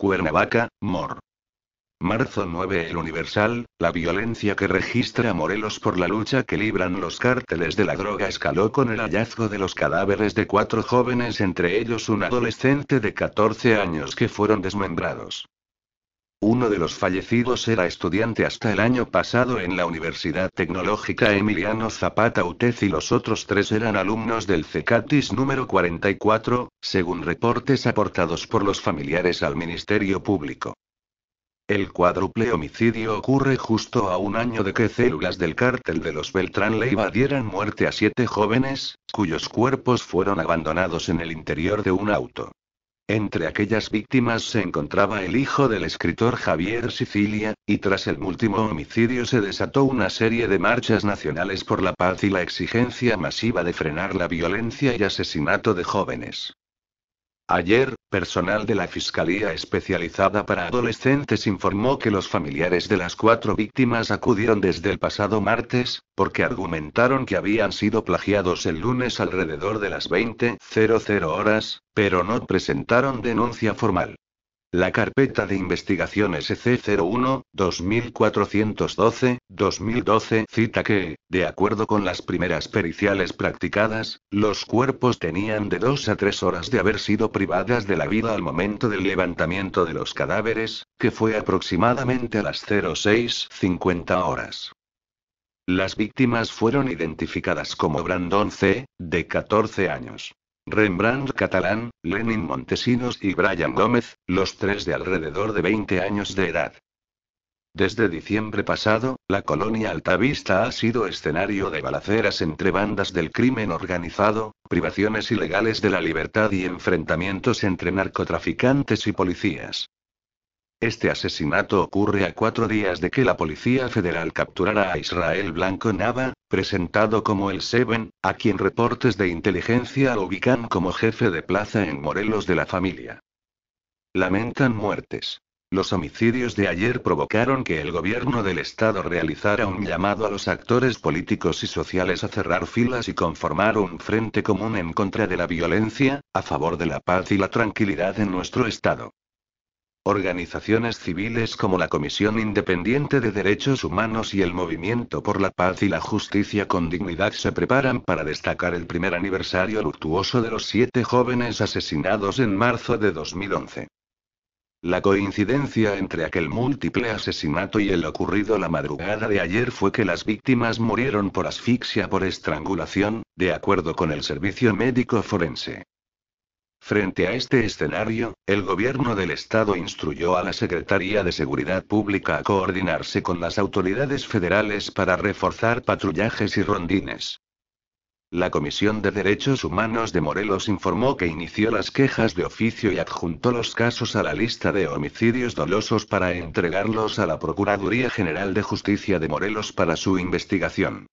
Cuernavaca, Mor. Marzo 9 El Universal, la violencia que registra Morelos por la lucha que libran los cárteles de la droga escaló con el hallazgo de los cadáveres de cuatro jóvenes, entre ellos un adolescente de 14 años que fueron desmembrados. Uno de los fallecidos era estudiante hasta el año pasado en la Universidad Tecnológica Emiliano Zapata Utez y los otros tres eran alumnos del CECATIS número 44, según reportes aportados por los familiares al Ministerio Público. El cuádruple homicidio ocurre justo a un año de que células del cártel de los Beltrán Leiva dieran muerte a siete jóvenes, cuyos cuerpos fueron abandonados en el interior de un auto. Entre aquellas víctimas se encontraba el hijo del escritor Javier Sicilia, y tras el último homicidio se desató una serie de marchas nacionales por la paz y la exigencia masiva de frenar la violencia y asesinato de jóvenes. Ayer, personal de la Fiscalía Especializada para Adolescentes informó que los familiares de las cuatro víctimas acudieron desde el pasado martes, porque argumentaron que habían sido plagiados el lunes alrededor de las 20.00 horas, pero no presentaron denuncia formal. La carpeta de investigaciones sc 01 2412, 2012 cita que, de acuerdo con las primeras periciales practicadas, los cuerpos tenían de dos a tres horas de haber sido privadas de la vida al momento del levantamiento de los cadáveres, que fue aproximadamente a las 06.50 horas. Las víctimas fueron identificadas como Brandon C., de 14 años. Rembrandt Catalán, Lenin Montesinos y Brian Gómez, los tres de alrededor de 20 años de edad. Desde diciembre pasado, la colonia altavista ha sido escenario de balaceras entre bandas del crimen organizado, privaciones ilegales de la libertad y enfrentamientos entre narcotraficantes y policías. Este asesinato ocurre a cuatro días de que la Policía Federal capturara a Israel Blanco Nava, presentado como el Seven, a quien reportes de inteligencia ubican como jefe de plaza en Morelos de la familia. Lamentan muertes. Los homicidios de ayer provocaron que el gobierno del estado realizara un llamado a los actores políticos y sociales a cerrar filas y conformar un frente común en contra de la violencia, a favor de la paz y la tranquilidad en nuestro estado. Organizaciones civiles como la Comisión Independiente de Derechos Humanos y el Movimiento por la Paz y la Justicia con Dignidad se preparan para destacar el primer aniversario luctuoso de los siete jóvenes asesinados en marzo de 2011. La coincidencia entre aquel múltiple asesinato y el ocurrido la madrugada de ayer fue que las víctimas murieron por asfixia por estrangulación, de acuerdo con el servicio médico forense. Frente a este escenario, el gobierno del estado instruyó a la Secretaría de Seguridad Pública a coordinarse con las autoridades federales para reforzar patrullajes y rondines. La Comisión de Derechos Humanos de Morelos informó que inició las quejas de oficio y adjuntó los casos a la lista de homicidios dolosos para entregarlos a la Procuraduría General de Justicia de Morelos para su investigación.